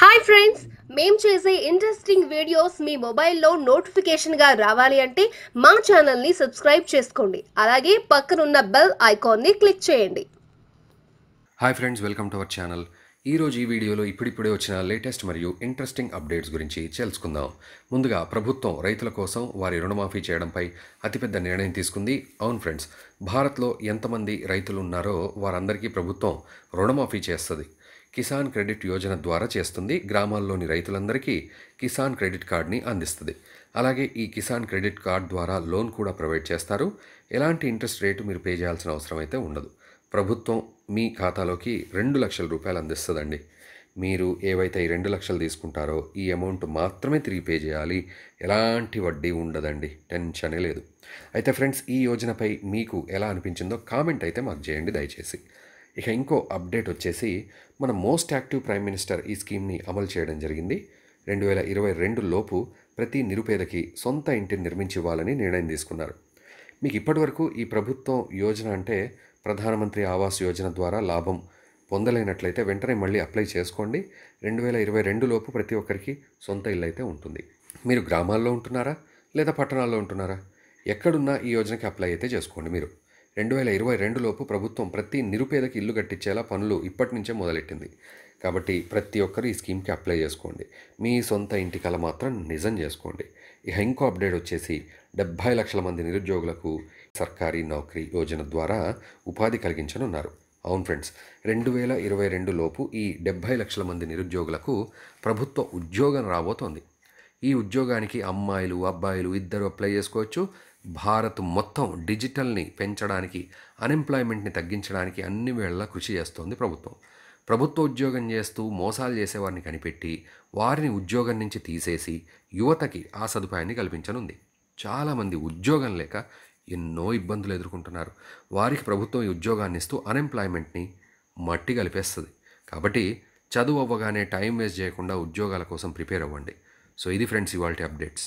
hi friends మేం చేసే interesting videos మీ మొబైల్లో నోటిఫికేషన్గా రావాలి అంటే మా ఛానల్ని సబ్స్క్రైబ్ చేసుకోండి అలాగే పక్కనున్న బెల్ ఐకాన్ని క్లిక్ చేయండి hi friends welcome to our channel ఈరోజు ఈ వీడియోలో ఇప్పుడిప్పుడే వచ్చిన లేటెస్ట్ మరియు ఇంట్రెస్టింగ్ అప్డేట్స్ గురించి తెలుసుకుందాం ముందుగా ప్రభుత్వం రైతుల కోసం వారి రుణమాఫీ చేయడంపై అతిపెద్ద నిర్ణయం తీసుకుంది అవును ఫ్రెండ్స్ భారత్లో ఎంతమంది రైతులు ఉన్నారో వారందరికీ ప్రభుత్వం రుణమాఫీ చేస్తుంది కిసాన్ క్రెడిట్ యోజన ద్వారా చేస్తుంది గ్రామాల్లోని రైతులందరికీ కిసాన్ క్రెడిట్ కార్డ్ని అందిస్తుంది అలాగే ఈ కిసాన్ క్రెడిట్ కార్డ్ ద్వారా లోన్ కూడా ప్రొవైడ్ చేస్తారు ఎలాంటి ఇంట్రెస్ట్ రేటు మీరు పే చేయాల్సిన అవసరం అయితే ఉండదు ప్రభుత్వం మీ ఖాతాలోకి రెండు లక్షల రూపాయలు అందిస్తుందండి మీరు ఏవైతే ఈ రెండు లక్షలు తీసుకుంటారో ఈ అమౌంట్ మాత్రమే తిరిగి పే చేయాలి ఎలాంటి వడ్డీ ఉండదండి టెన్షనే లేదు అయితే ఫ్రెండ్స్ ఈ యోజనపై మీకు ఎలా అనిపించిందో కామెంట్ అయితే మాకు చేయండి దయచేసి ఇక ఇంకో అప్డేట్ వచ్చేసి మన మోస్ట్ యాక్టివ్ ప్రైమ్ మినిస్టర్ ఈ స్కీమ్ని అమలు చేయడం జరిగింది రెండు వేల ఇరవై రెండు లోపు ప్రతి నిరుపేదకి సొంత ఇంటిని నిర్మించి ఇవ్వాలని నిర్ణయం తీసుకున్నారు మీకు ఇప్పటివరకు ఈ ప్రభుత్వం యోజన అంటే ప్రధానమంత్రి ఆవాస్ యోజన ద్వారా లాభం పొందలేనట్లయితే వెంటనే మళ్ళీ అప్లై చేసుకోండి రెండు వేల ఇరవై రెండులోపు ప్రతి ఒక్కరికి సొంత ఇల్లు అయితే ఉంటుంది మీరు గ్రామాల్లో ఉంటున్నారా లేదా పట్టణాల్లో ఉంటున్నారా ఎక్కడున్నా ఈ యోజనకి అప్లై అయితే చేసుకోండి మీరు రెండు వేల ఇరవై రెండులోపు ప్రభుత్వం ప్రతి నిరుపేదకి ఇల్లు కట్టించేలా పనులు ఇప్పటి నుంచే మొదలెట్టింది కాబట్టి ప్రతి ఒక్కరు ఈ స్కీమ్కి అప్లై చేసుకోండి మీ సొంత ఇంటి కల మాత్రం నిజం చేసుకోండి ఇక ఇంకో అప్డేట్ వచ్చేసి డెబ్భై లక్షల మంది నిరుద్యోగులకు సర్కారీ నౌకరీ యోజన ద్వారా ఉపాధి కలిగించనున్నారు అవును ఫ్రెండ్స్ రెండు వేల ఇరవై రెండు లోపు ఈ డెబ్భై లక్షల మంది నిరుద్యోగులకు ప్రభుత్వ ఉద్యోగం రాబోతోంది ఈ ఉద్యోగానికి అమ్మాయిలు అబ్బాయిలు ఇద్దరు అప్లై చేసుకోవచ్చు భారత్ మొత్తం డిజిటల్ని పెంచడానికి అన్ఎంప్లాయ్మెంట్ని తగ్గించడానికి అన్ని వేళలా కృషి చేస్తోంది ప్రభుత్వం ప్రభుత్వ ఉద్యోగం చేస్తూ మోసాలు చేసేవారిని కనిపెట్టి వారిని ఉద్యోగం నుంచి తీసేసి యువతకి ఆ సదుపాయాన్ని కల్పించనుంది చాలామంది ఉద్యోగం లేక ఎన్నో ఇబ్బందులు ఎదుర్కొంటున్నారు వారికి ప్రభుత్వం ఈ ఉద్యోగాన్ని ఇస్తూ అన్ఎంప్లాయ్మెంట్ని మట్టి కలిపేస్తుంది కాబట్టి చదువు అవ్వగానే టైం వేస్ట్ చేయకుండా ఉద్యోగాల కోసం ప్రిపేర్ అవ్వండి సో ఇది ఫ్రెండ్స్ ఇవాళ అప్డేట్స్